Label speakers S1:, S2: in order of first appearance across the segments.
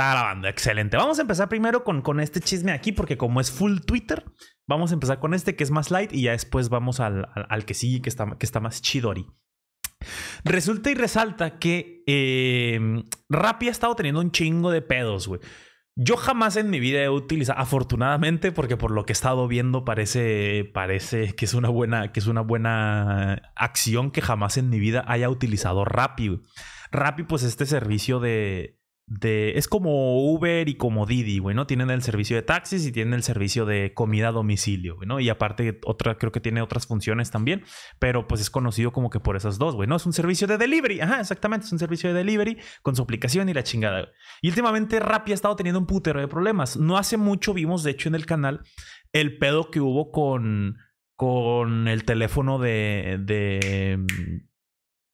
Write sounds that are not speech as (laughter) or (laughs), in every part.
S1: está grabando. Excelente. Vamos a empezar primero con, con este chisme aquí, porque como es full Twitter, vamos a empezar con este que es más light y ya después vamos al, que sigue, que está, que está más chidori. Resulta y resalta que eh, Rappi ha estado teniendo un chingo de pedos, güey. Yo jamás en mi vida he utilizado, afortunadamente, porque por lo que he estado viendo parece, parece que, es una buena, que es una buena acción que jamás en mi vida haya utilizado Rappi. Güey. Rappi, pues este servicio de, es como Uber y como Didi, güey, ¿no? Tienen el servicio de taxis y tienen el servicio de comida a domicilio, ¿no? Y aparte, otra, creo que tiene otras funciones también, pero pues es conocido como que por esas dos, güey, ¿no? Es un servicio de delivery, ajá, exactamente, es un servicio de delivery con su aplicación y la chingada, Y últimamente Rappi ha estado teniendo un putero de problemas. No hace mucho vimos, de hecho, en el canal, el pedo que hubo con con el teléfono de,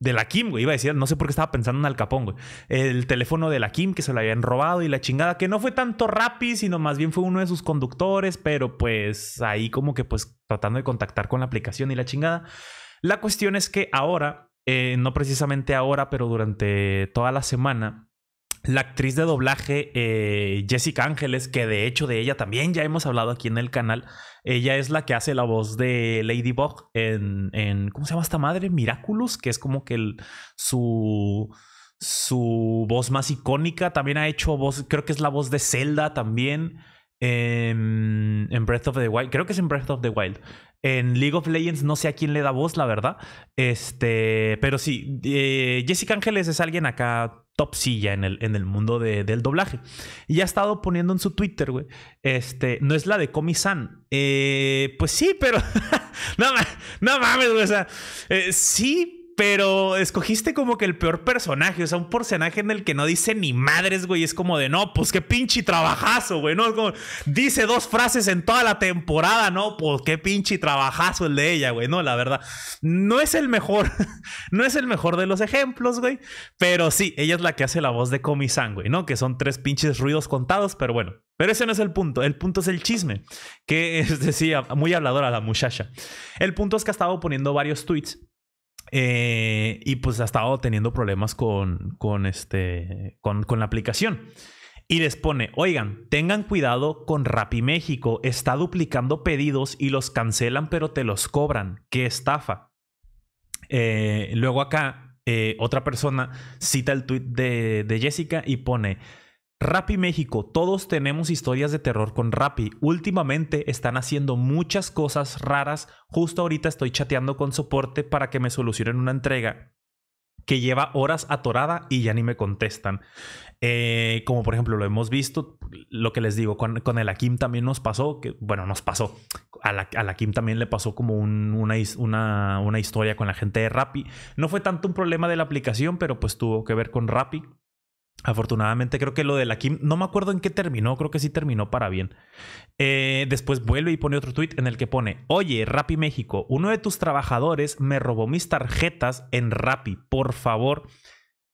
S1: de la Kim, güey. Iba a decir, no sé por qué estaba pensando en Al Capón, güey. El teléfono de la Kim que se lo habían robado y la chingada, que no fue tanto Rappi, sino más bien fue uno de sus conductores, pero pues ahí como que pues tratando de contactar con la aplicación y la chingada. La cuestión es que ahora, eh, no precisamente ahora, pero durante toda la semana, la actriz de doblaje eh, Jessica Ángeles, que de hecho de ella también ya hemos hablado aquí en el canal, ella es la que hace la voz de Ladybug en, en ¿cómo se llama esta madre? Miraculous, que es como que el, su, su voz más icónica. También ha hecho voz, creo que es la voz de Zelda también. Em, en, Breath of the Wild, creo que es en Breath of the Wild. En League of Legends no sé a quién le da voz, la verdad. Este, pero sí, eh, Jessica Ángeles es alguien acá top silla en el, en el mundo del doblaje. Y ha estado poniendo en su Twitter, güey. Este, no es la de Comi San. Eh, pues sí, pero. (laughs) no, no, mames, güey. O sea, eh, sí, pero escogiste como que el peor personaje, o sea, un personaje en el que no dice ni madres, güey. Es como de, no, pues qué pinche trabajazo, güey. No, dice dos frases en toda la temporada, no, pues qué pinche trabajazo el de ella, güey. No, la verdad, no es el mejor, (laughs) no es el mejor de los ejemplos, güey. Pero sí, ella es la que hace la voz de Comisán, güey, ¿no? Que son tres pinches ruidos contados, pero bueno. Pero ese no es el punto. El punto es el chisme, que es (laughs) decía, muy habladora la muchacha. El punto es que ha estado poniendo varios tweets eh, y pues ha estado teniendo problemas con, con, este, con, la aplicación. Y les pone, oigan, tengan cuidado con Rappi México, está duplicando pedidos y los cancelan pero te los cobran, qué estafa. Eh, luego acá, eh, otra persona cita el tweet de, de Jessica y pone, Rappi México, todos tenemos historias de terror con Rappi. Últimamente están haciendo muchas cosas raras. Justo ahorita estoy chateando con soporte para que me solucionen una entrega que lleva horas atorada y ya ni me contestan. Eh, como por ejemplo lo hemos visto, lo que les digo, con, el Akim también nos pasó, que bueno, nos pasó. A la, Kim también le pasó como una, una, una historia con la gente de Rappi. No fue tanto un problema de la aplicación, pero pues tuvo que ver con Rappi. Afortunadamente creo que lo de la Kim, no me acuerdo en qué terminó, creo que sí terminó para bien. Eh, después vuelve y pone otro tuit en el que pone, oye, Rappi México, uno de tus trabajadores me robó mis tarjetas en Rappi, por favor.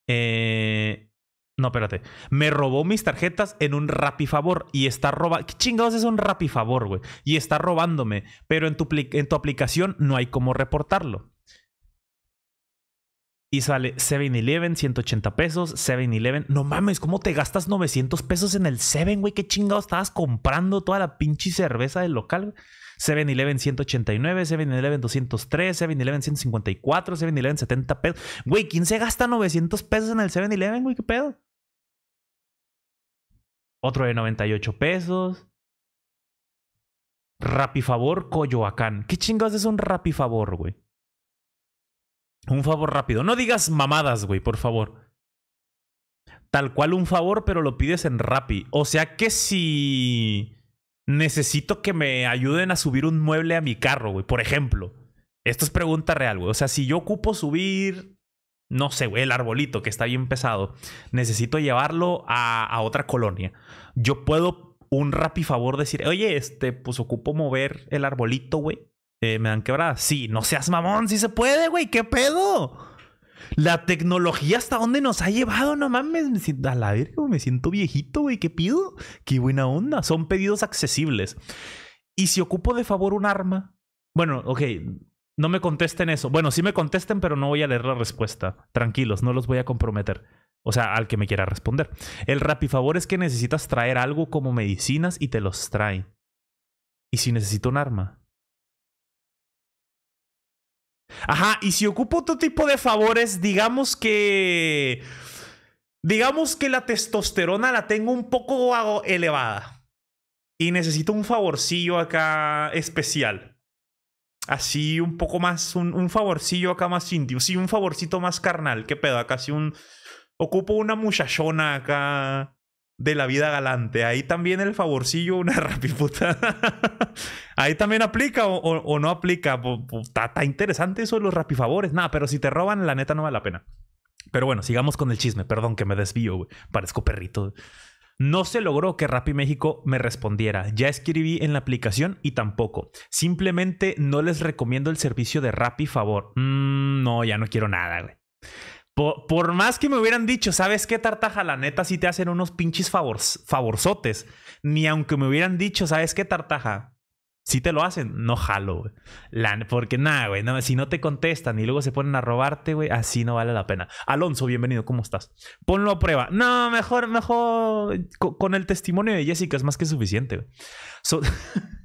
S1: Eh, no, espérate. Me robó mis tarjetas en un Rappi favor y está robando... ¿Qué chingados es un Rappi favor, güey? Y está robándome, pero en tu, en tu aplicación no hay cómo reportarlo. Y sale 7-Eleven, 180 pesos, 7-Eleven. No mames, ¿cómo te gastas 900 pesos en el 7, güey? ¿Qué chingados estabas comprando toda la pinche cerveza del local? 7-Eleven 189, 7-Eleven 203, 7-Eleven 154, 7-Eleven 70 pesos. Güey, ¿quién se gasta 900 pesos en el 7-Eleven, güey? ¿Qué pedo? Otro de 98 pesos. Rapifavor Coyoacán. ¿Qué chingados es un rapifavor, güey? Un favor rápido. No digas mamadas, güey, por favor. Tal cual un favor, pero lo pides en Rappi. O sea que si necesito que me ayuden a subir un mueble a mi carro, güey, por ejemplo. Esto es pregunta real, güey. O sea, si yo ocupo subir, no sé, güey, el arbolito que está bien pesado, necesito llevarlo a, otra colonia. Yo puedo un Rappi favor decir, oye, este, pues ocupo mover el arbolito, güey eh, me dan quebrada. Sí, no seas mamón, sí se puede, güey, ¿qué pedo? La tecnología hasta dónde nos ha llevado, no mames, me a la verga, me siento viejito, güey, ¿qué pido? Qué buena onda, son pedidos accesibles. Y si ocupo de favor un arma, bueno, ok, no me contesten eso. Bueno, sí me contesten, pero no voy a leer la respuesta. Tranquilos, no los voy a comprometer. O sea, al que me quiera responder. El rapifavor es que necesitas traer algo como medicinas y te los trae. ¿Y si necesito un arma? Ajá, y si ocupo otro tipo de favores, digamos que... Digamos que la testosterona la tengo un poco elevada. Y necesito un favorcillo acá especial. Así un poco más, un, un favorcillo acá más íntimo. Sí, un favorcito más carnal. ¿Qué pedo? Acá sí un... Ocupo una muchachona acá de la vida galante. Ahí también el favorcillo, una (laughs) rapiputa. Ahí también aplica o, no aplica. Está interesante eso de los rapifavores. Nada, pero si te roban, la neta no vale la pena. Pero bueno, sigamos con el chisme. Perdón que me desvío, güey. Parezco perrito. No se logró que Rapi México me respondiera. Ya escribí en la aplicación y tampoco. Simplemente no les recomiendo el servicio de Rappi Favor. Mm, no, ya no quiero nada, güey. Por, más que me hubieran dicho, ¿sabes qué, Tartaja? La neta sí te hacen unos pinches favors, favorzotes. Ni aunque me hubieran dicho, ¿sabes qué, Tartaja? Si te lo hacen, no jalo, güey. porque nada, güey. si no te contestan y luego se ponen a robarte, güey, así no vale la pena. Alonso, bienvenido, ¿cómo estás? Ponlo a prueba. No, mejor, mejor. Con, el testimonio de Jessica es más que suficiente, güey. (laughs)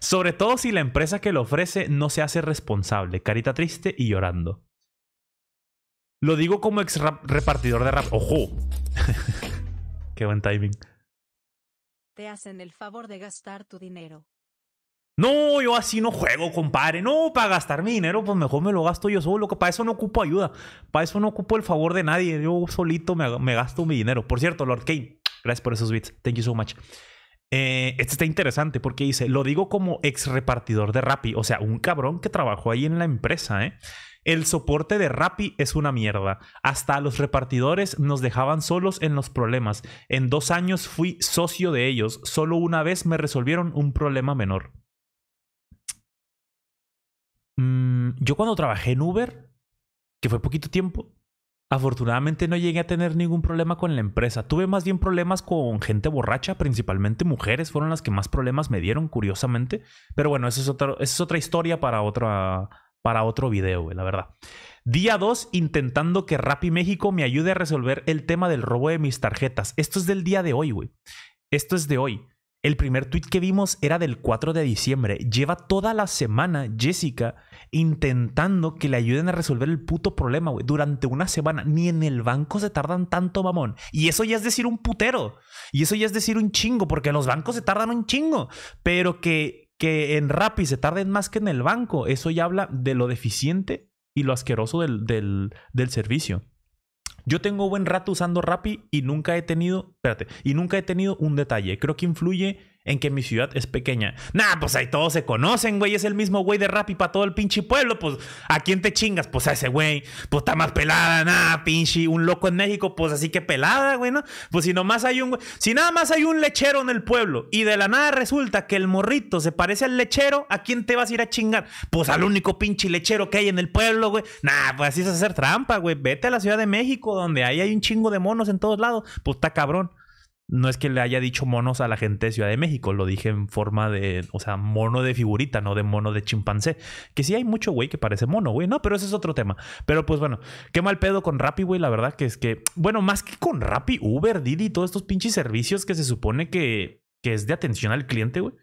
S1: sobre todo si la empresa que lo ofrece no se hace responsable. Carita triste y llorando. Lo digo como ex repartidor de rap. ¡Ojo! (laughs) Qué buen timing. Te hacen el favor de gastar tu dinero. No, yo así no juego, compadre. No, para gastar mi dinero, pues mejor me lo gasto yo solo. para eso no ocupo ayuda. Para eso no ocupo el favor de nadie. Yo solito me, gasto mi dinero. Por cierto, Lord Kane, gracias por esos bits. Thank you so much. Eh, este está interesante porque dice, lo digo como ex repartidor de rap. o sea, un cabrón que trabajó ahí en la empresa, ¿eh? El soporte de Rappi es una mierda. Hasta los repartidores nos dejaban solos en los problemas. En dos años fui socio de ellos. Solo una vez me resolvieron un problema menor. Mm, yo cuando trabajé en Uber, que fue poquito tiempo, Afortunadamente no llegué a tener ningún problema con la empresa. Tuve más bien problemas con gente borracha, principalmente mujeres fueron las que más problemas me dieron, curiosamente. Pero bueno, esa es otra historia para otra, para otro video, güey, la verdad. Día 2, intentando que Rappi México me ayude a resolver el tema del robo de mis tarjetas. Esto es del día de hoy, güey. Esto es de hoy. El primer tweet que vimos era del 4 de diciembre. Lleva toda la semana Jessica intentando que le ayuden a resolver el puto problema, güey. Durante una semana. Ni en el banco se tardan tanto, mamón. Y eso ya es decir un putero. Y eso ya es decir un chingo, porque los bancos se tardan un chingo. Pero que que en Rappi se tarden más que en el banco, eso ya habla de lo deficiente y lo asqueroso del, servicio. Yo tengo buen rato usando Rappi y nunca he tenido, espérate, y nunca he tenido un detalle. Creo que influye en que mi ciudad es pequeña. Nah, pues ahí todos se conocen, güey. Es el mismo güey de rap y para todo el pinche pueblo. Pues, ¿a quién te chingas? Pues a ese güey. Pues está más pelada, nah, pinche. Un loco en México, pues así que pelada, güey, ¿no? Pues si nomás hay un... güey Si nada más hay un lechero en el pueblo y de la nada resulta que el morrito se parece al lechero, ¿a quién te vas a ir a chingar? Pues al único pinche lechero que hay en el pueblo, güey. Nah, pues así es hacer trampa, güey. Vete a la Ciudad de México, donde ahí hay un chingo de monos en todos lados. Pues está cabrón no es que le haya dicho monos a la gente de Ciudad de México, lo dije en forma de, o sea, mono de figurita, no de mono de chimpancé. Que sí hay mucho, güey, que parece mono, güey, no, pero ese es otro tema. Pero pues bueno, qué mal pedo con Rappi, güey, la verdad que es que, bueno, más que con Rappi, Uber, Didi, todos estos pinches servicios que se supone que, que es de atención al cliente, güey,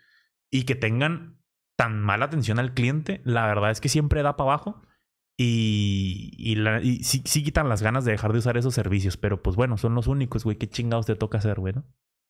S1: y que tengan tan mala atención al cliente, la verdad es que siempre da para abajo. Y, sí, sí, quitan las ganas de dejar de usar esos servicios, pero pues bueno, son los únicos, güey, qué chingados te toca hacer, güey, ¿no?